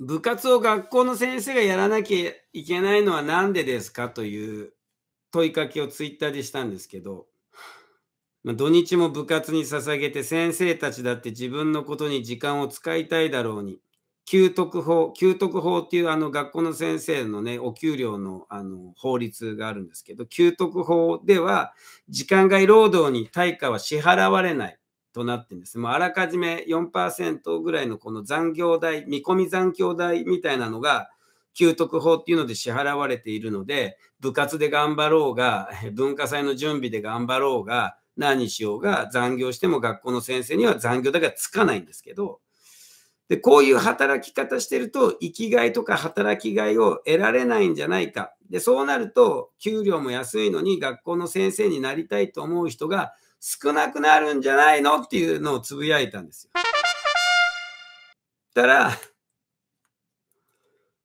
部活を学校の先生がやらなきゃいけないのは何でですかという問いかけをツイッターでしたんですけど、まあ、土日も部活に捧げて先生たちだって自分のことに時間を使いたいだろうに、給特法、給特法っていうあの学校の先生のね、お給料のあの法律があるんですけど、給特法では時間外労働に対価は支払われない。となってんですもうあらかじめ4%ぐらいのこの残業代、見込み残業代みたいなのが、給特法っていうので支払われているので、部活で頑張ろうが、文化祭の準備で頑張ろうが、何しようが、残業しても学校の先生には残業代がつかないんですけど、でこういう働き方してると、生きがいとか働きがいを得られないんじゃないか。で、そうなると、給料も安いのに学校の先生になりたいと思う人が少なくなるんじゃないのっていうのをつぶやいたんですよ。たら、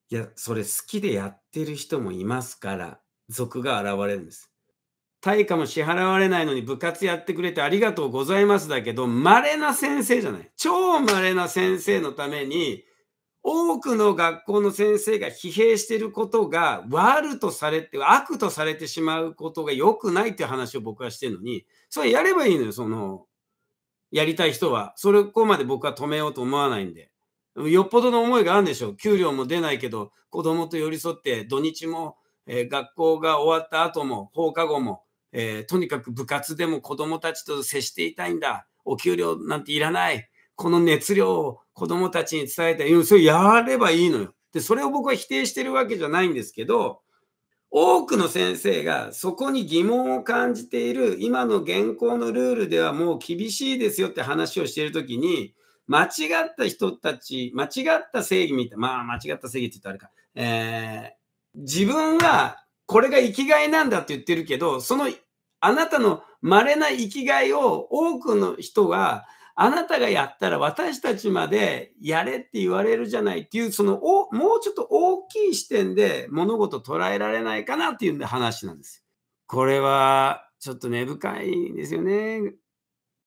いや、それ好きでやってる人もいますから、賊が現れるんです。対価も支払われないのに部活やってくれてありがとうございますだけど、稀な先生じゃない。超稀な先生のために、多くの学校の先生が疲弊していることが悪とされて、悪とされてしまうことが良くないっていう話を僕はしてるのに、それやればいいのよ、その、やりたい人は。それこまで僕は止めようと思わないんで。よっぽどの思いがあるんでしょう。給料も出ないけど、子供と寄り添って、土日も、えー、学校が終わった後も、放課後も、えー、とにかく部活でも子供たちと接していたいんだ。お給料なんていらない。この熱量を子供たちに伝えたい。それやればいいのよ。で、それを僕は否定してるわけじゃないんですけど、多くの先生がそこに疑問を感じている今の現行のルールではもう厳しいですよって話をしている時に間違った人たち間違った正義みたいまあ間違った正義って言ったらあれか、えー、自分はこれが生きがいなんだって言ってるけどそのあなたの稀な生きがいを多くの人はあなたがやったら私たちまでやれって言われるじゃないっていう、そのおもうちょっと大きい視点で物事捉えられないかなっていうんで話なんです。これはちょっと根深いんですよね。